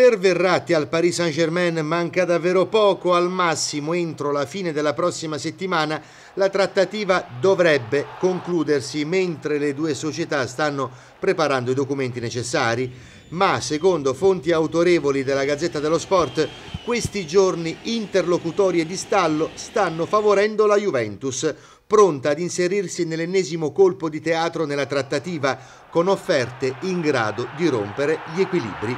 Per Verratti al Paris Saint-Germain manca davvero poco, al massimo entro la fine della prossima settimana la trattativa dovrebbe concludersi mentre le due società stanno preparando i documenti necessari ma secondo fonti autorevoli della Gazzetta dello Sport, questi giorni interlocutori e di stallo stanno favorendo la Juventus, pronta ad inserirsi nell'ennesimo colpo di teatro nella trattativa, con offerte in grado di rompere gli equilibri.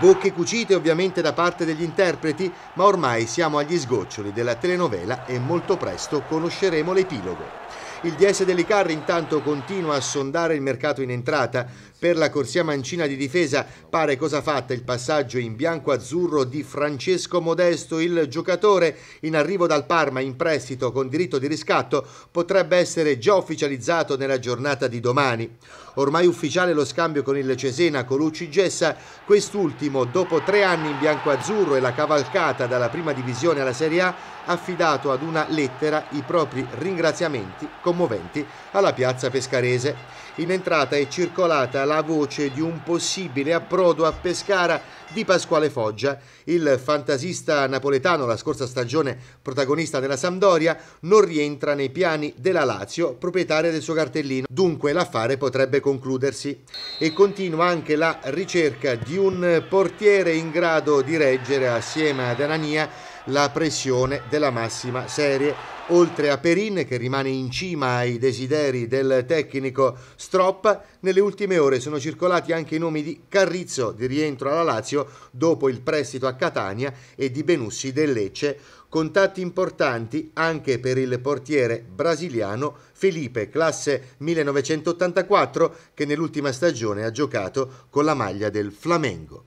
Bocche cucite ovviamente da parte degli interpreti, ma ormai siamo agli sgoccioli della telenovela e molto presto conosceremo l'epilogo. Il DS dell'Icarri intanto continua a sondare il mercato in entrata. Per la corsia mancina di difesa pare cosa fatta il passaggio in bianco-azzurro di Francesco Modesto, il giocatore in arrivo dal Parma in prestito con diritto di riscatto potrebbe essere già ufficializzato nella giornata di domani. Ormai ufficiale lo scambio con il Cesena Colucci Gessa, quest'ultimo dopo tre anni in bianco-azzurro e la cavalcata dalla prima divisione alla Serie A ha affidato ad una lettera i propri ringraziamenti con commoventi alla piazza pescarese. In entrata è circolata la voce di un possibile approdo a Pescara di Pasquale Foggia. Il fantasista napoletano, la scorsa stagione protagonista della Sampdoria, non rientra nei piani della Lazio, proprietaria del suo cartellino. Dunque l'affare potrebbe concludersi. E continua anche la ricerca di un portiere in grado di reggere assieme ad Anania la pressione della massima serie. Oltre a Perin, che rimane in cima ai desideri del tecnico Stroppa, nelle ultime ore sono circolati anche i nomi di Carrizzo di rientro alla Lazio dopo il prestito a Catania e di Benussi del Lecce. Contatti importanti anche per il portiere brasiliano Felipe, classe 1984, che nell'ultima stagione ha giocato con la maglia del Flamengo.